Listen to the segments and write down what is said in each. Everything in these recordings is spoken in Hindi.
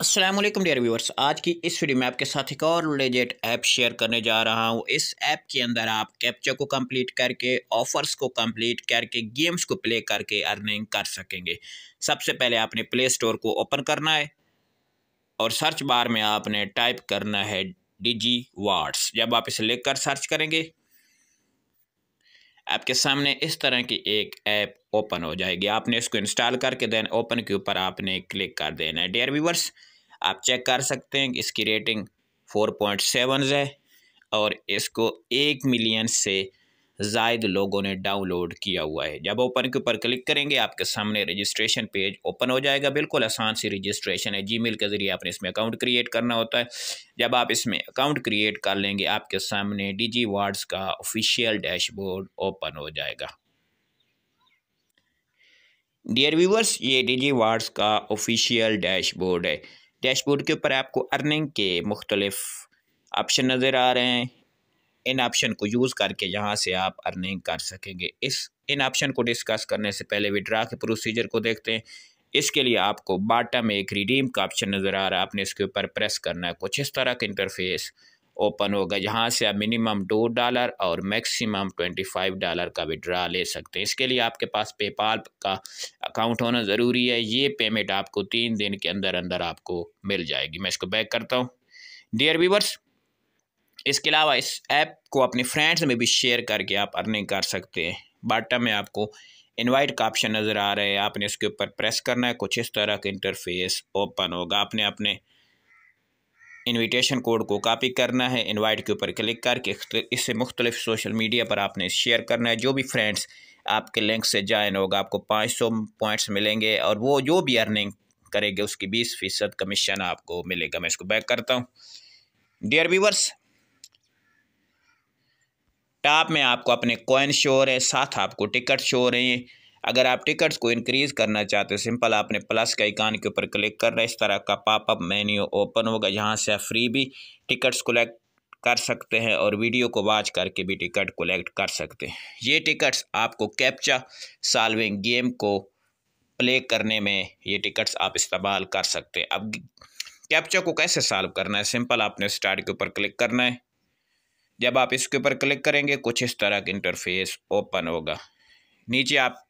असलम डेयर व्यूवर्स आज की इस वीडियो में आपके साथ एक और लेजेट ऐप शेयर करने जा रहा हूँ इस ऐप के अंदर आप कैप्चर को कंप्लीट करके ऑफर्स को कंप्लीट करके गेम्स को प्ले करके अर्निंग कर सकेंगे सबसे पहले आपने प्ले स्टोर को ओपन करना है और सर्च बार में आपने टाइप करना है डिजी वार्ड्स जब आप इसे लिख कर सर्च करेंगे आपके सामने इस तरह की एक ऐप ओपन हो जाएगी आपने इसको इंस्टॉल करके देन ओपन के ऊपर आपने क्लिक कर देना है डियर व्यूवर्स आप चेक कर सकते हैं इसकी रेटिंग फोर पॉइंट सेवन है और इसको एक मिलियन से जायद लोगों ने डाउनलोड किया हुआ है जब ओपन के ऊपर क्लिक करेंगे आपके सामने रजिस्ट्रेशन पेज ओपन हो जाएगा बिल्कुल आसान सी रजिस्ट्रेशन है जी के ज़रिए आपने इसमें अकाउंट क्रिएट करना होता है जब आप इसमें अकाउंट क्रिएट कर लेंगे आपके सामने डिजी वार्ड्स का ऑफिशियल डैशबोर्ड ओपन हो जाएगा डियर व्यूवर्स ये डिजी वार्ड्स का ऑफिशियल डैशबोर्ड है डैशबोर्ड के ऊपर आपको अर्निंग के मुख्तलिफ ऑप्शन नज़र आ रहे हैं इन ऑप्शन को यूज़ करके यहाँ से आप अर्निंग कर सकेंगे इस इन ऑप्शन को डिस्कस करने से पहले विड्रा के प्रोसीजर को देखते हैं इसके लिए आपको बाटम एक रिडीम का ऑप्शन नज़र आ रहा है आपने इसके ऊपर प्रेस करना है कुछ इस तरह का इंटरफेस ओपन होगा यहाँ से आप मिनिमम दो डॉलर और मैक्सिमम ट्वेंटी फाइव डॉलर का विड्रा ले सकते हैं इसके लिए आपके पास पेपाल का अकाउंट होना ज़रूरी है ये पेमेंट आपको तीन दिन के अंदर अंदर आपको मिल जाएगी मैं इसको बैक करता हूँ डियर व्यूवर्स इसके अलावा इस ऐप को अपने फ्रेंड्स में भी शेयर करके आप अर्निंग कर सकते हैं बाटा में आपको इनवाइट का ऑप्शन नज़र आ रहा है आपने उसके ऊपर प्रेस करना है कुछ इस तरह का इंटरफेस ओपन होगा आपने अपने इनविटेशन कोड को कॉपी करना है इनवाइट के ऊपर क्लिक करके इससे मुख्तलिफ सोशल मीडिया पर आपने शेयर करना है जो भी फ्रेंड्स आपके लिंक से ज्वाइन होगा आपको पाँच सौ पॉइंट्स मिलेंगे और वो जो भी अर्निंग करेंगे उसकी बीस फीसद कमीशन आपको मिलेगा मैं इसको बैक करता हूँ डियर व्यूवर्स टॉप में आपको अपने कॉइन शो हो रहे हैं साथ आपको टिकट शो हो रहे हैं अगर आप टिकट्स को इंक्रीज़ करना चाहते हो सिंपल आपने प्लस के आइकान के ऊपर क्लिक कर रहे हैं इस तरह का पॉपअप मेन्यू ओपन होगा यहाँ से आप फ्री भी टिकट्स कलेक्ट कर सकते हैं और वीडियो को वॉच करके भी टिकट कलेक्ट कर सकते हैं ये टिकट्स आपको कैप्चा सॉल्विंग गेम को प्ले करने में ये टिकट्स आप इस्तेमाल कर सकते हैं अब कैप्चा को कैसे सॉल्व करना है सिंपल आपने स्टार्ट के ऊपर क्लिक करना है जब आप इसके ऊपर क्लिक करेंगे कुछ इस तरह का इंटरफेस ओपन होगा नीचे आप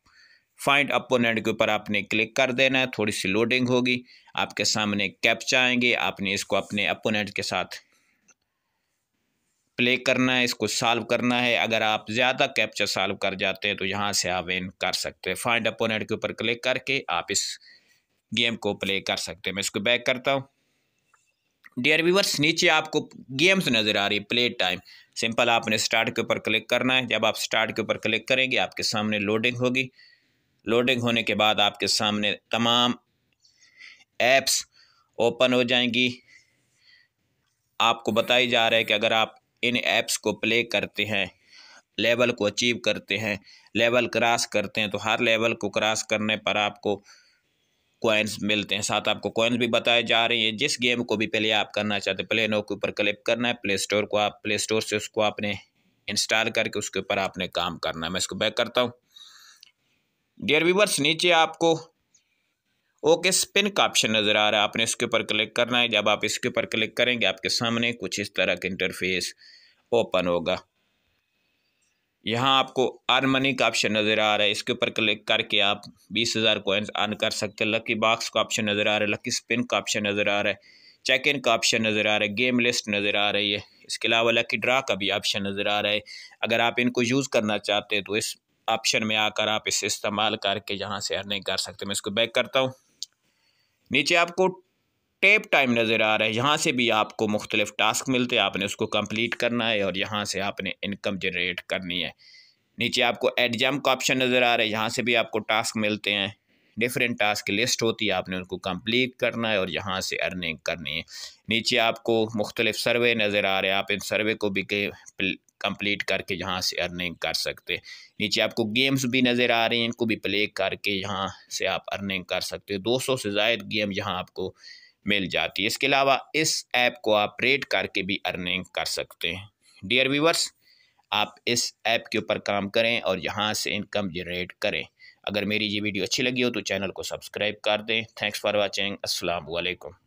फाइंड अपोनेंट के ऊपर आपने क्लिक कर देना है थोड़ी सी लोडिंग होगी आपके सामने कैप्चा आएंगे आपने इसको अपने अपोनेंट के साथ प्ले करना है इसको सॉल्व करना है अगर आप ज़्यादा कैप्चा सॉल्व कर जाते हैं तो यहाँ से आप इन कर सकते हैं फाइंड अपोनेंट के ऊपर क्लिक करके आप इस गेम को प्ले कर सकते हैं मैं इसको बैक करता हूँ डियर व्यूवर्स नीचे आपको गेम्स नज़र आ रही है प्ले टाइम सिंपल आपने स्टार्ट के ऊपर क्लिक करना है जब आप स्टार्ट के ऊपर क्लिक करेंगे आपके सामने लोडिंग होगी लोडिंग होने के बाद आपके सामने तमाम ऐप्स ओपन हो जाएंगी आपको बताई जा रहा है कि अगर आप इन ऐप्स को प्ले करते हैं लेवल को अचीव करते हैं लेवल क्रॉस करते हैं तो हर लेवल को क्रॉस करने पर आपको कॉइन्स मिलते हैं साथ आपको कॉइन्स भी बताए जा रहे हैं जिस गेम को भी पहले आप करना चाहते हैं प्ले नो के ऊपर क्लिक करना है प्ले स्टोर को आप प्ले स्टोर से उसको आपने इंस्टॉल करके उसके ऊपर आपने काम करना है मैं इसको बैक करता हूँ डियर व्यूवर्स नीचे आपको ओके स्पिन का ऑप्शन नज़र आ रहा है आपने इसके ऊपर क्लिक करना है जब आप इसके ऊपर क्लिक करेंगे आपके सामने कुछ इस तरह का इंटरफेस ओपन होगा यहाँ आपको अर्न मनी का ऑप्शन नज़र आ रहा है इसके ऊपर क्लिक करके आप बीस हज़ार कोइंस अर्न कर सकते हैं लकी बॉक्स का ऑप्शन नज़र आ रहा है लकी स्पिन का ऑप्शन नज़र आ रहा है चेक इन का ऑप्शन नज़र आ रहा है गेम लिस्ट नज़र आ रही है इसके अलावा लकी ड्रा का भी ऑप्शन नज़र आ रहा है अगर आप इनको यूज़ करना चाहते हैं तो इस ऑप्शन में आकर आप इसे इस्तेमाल करके यहाँ से अर्निंग कर सकते हैं मैं इसको बैक करता हूँ नीचे आपको टेप टाइम नज़र आ रहा है यहाँ से भी आपको मुख्तलिफ टास्क मिलते हैं आपने उसको कंप्लीट करना है और यहाँ से आपने इनकम जनरेट करनी है नीचे आपको एडजाम का ऑप्शन नज़र आ रहा है यहाँ से भी आपको टास्क मिलते हैं डिफरेंट टास्क की लिस्ट होती है आपने उनको कंप्लीट करना है और यहाँ से अर्निंग करनी है नीचे आपको मुख्तलिफ सर्वे नज़र आ रहे हैं आप इन सर्वे को भी कंप्लीट करके यहाँ से अर्निंग कर सकते हैं नीचे आपको गेम्स भी नज़र आ रहे हैं इनको भी प्ले करके यहाँ से आप अर्निंग कर सकते दो 200 से जायद गेम यहाँ आपको मिल जाती है इसके अलावा इस ऐप को आप रेट करके भी अर्निंग कर सकते हैं डियर व्यूवर्स आप इस ऐप के ऊपर काम करें और यहाँ से इनकम जनरेट करें अगर मेरी ये वीडियो अच्छी लगी हो तो चैनल को सब्सक्राइब कर दें थैंक्स फॉर वॉचिंग असलकुम